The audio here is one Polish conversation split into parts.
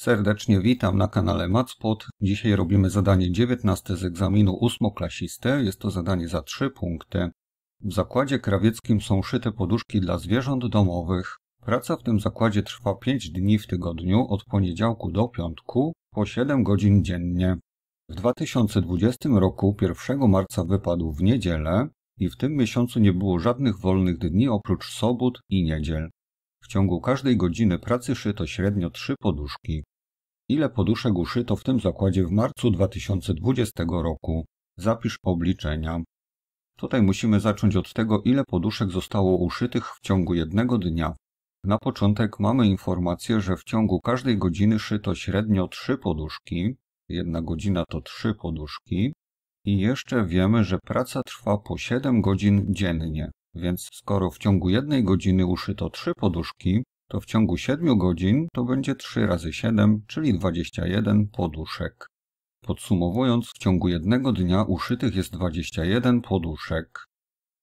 Serdecznie witam na kanale Matspod. Dzisiaj robimy zadanie 19 z egzaminu ósmoklasisty. Jest to zadanie za 3 punkty. W zakładzie krawieckim są szyte poduszki dla zwierząt domowych. Praca w tym zakładzie trwa 5 dni w tygodniu od poniedziałku do piątku po 7 godzin dziennie. W 2020 roku 1 marca wypadł w niedzielę i w tym miesiącu nie było żadnych wolnych dni oprócz sobot i niedziel. W ciągu każdej godziny pracy szyto średnio trzy poduszki ile poduszek uszyto w tym zakładzie w marcu 2020 roku. Zapisz obliczenia. Tutaj musimy zacząć od tego, ile poduszek zostało uszytych w ciągu jednego dnia. Na początek mamy informację, że w ciągu każdej godziny szyto średnio 3 poduszki. Jedna godzina to 3 poduszki. I jeszcze wiemy, że praca trwa po 7 godzin dziennie. Więc skoro w ciągu jednej godziny uszyto 3 poduszki, to w ciągu 7 godzin to będzie 3 razy 7, czyli 21 poduszek. Podsumowując, w ciągu jednego dnia uszytych jest 21 poduszek.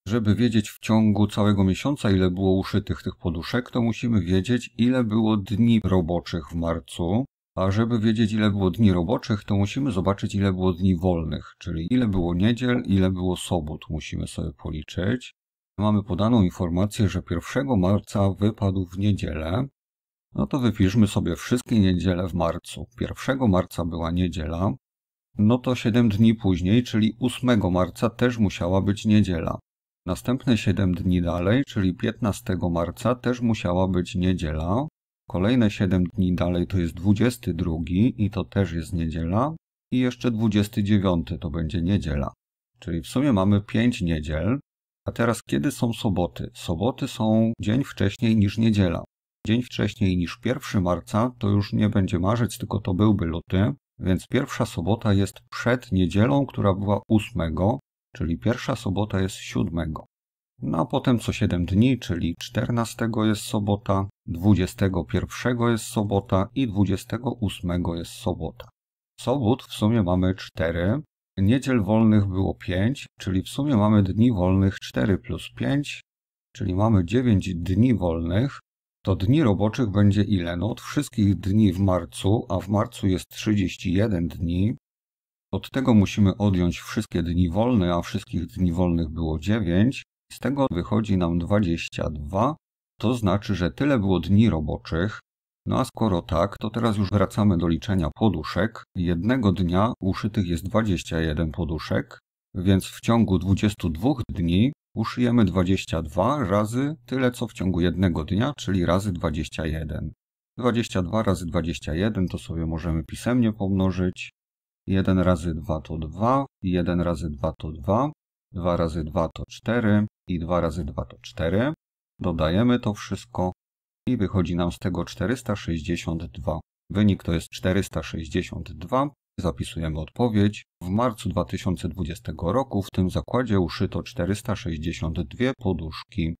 Żeby wiedzieć w ciągu całego miesiąca, ile było uszytych tych poduszek, to musimy wiedzieć, ile było dni roboczych w marcu. A żeby wiedzieć, ile było dni roboczych, to musimy zobaczyć, ile było dni wolnych, czyli ile było niedziel, ile było sobot, musimy sobie policzyć mamy podaną informację, że 1 marca wypadł w niedzielę, no to wypiszmy sobie wszystkie niedziele w marcu. 1 marca była niedziela, no to 7 dni później, czyli 8 marca też musiała być niedziela. Następne 7 dni dalej, czyli 15 marca też musiała być niedziela. Kolejne 7 dni dalej to jest 22 i to też jest niedziela. I jeszcze 29 to będzie niedziela. Czyli w sumie mamy 5 niedziel, a teraz kiedy są soboty? Soboty są dzień wcześniej niż niedziela. Dzień wcześniej niż 1 marca to już nie będzie marzec, tylko to byłby luty, więc pierwsza sobota jest przed niedzielą, która była 8, czyli pierwsza sobota jest 7. No a potem co 7 dni, czyli 14 jest sobota, 21 jest sobota i 28 jest sobota. Sobot w sumie mamy 4, Niedziel wolnych było 5, czyli w sumie mamy dni wolnych 4 plus 5, czyli mamy 9 dni wolnych, to dni roboczych będzie ile? No od wszystkich dni w marcu, a w marcu jest 31 dni, od tego musimy odjąć wszystkie dni wolne, a wszystkich dni wolnych było 9, z tego wychodzi nam 22, to znaczy, że tyle było dni roboczych, no a skoro tak, to teraz już wracamy do liczenia poduszek. Jednego dnia uszytych jest 21 poduszek, więc w ciągu 22 dni uszyjemy 22 razy tyle, co w ciągu jednego dnia, czyli razy 21. 22 razy 21 to sobie możemy pisemnie pomnożyć. 1 razy 2 to 2, 1 razy 2 to 2, 2 razy 2 to 4 i 2 razy 2 to 4. Dodajemy to wszystko, i wychodzi nam z tego 462. Wynik to jest 462. Zapisujemy odpowiedź. W marcu 2020 roku w tym zakładzie uszyto 462 poduszki.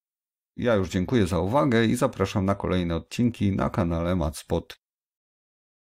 Ja już dziękuję za uwagę i zapraszam na kolejne odcinki na kanale Matspot.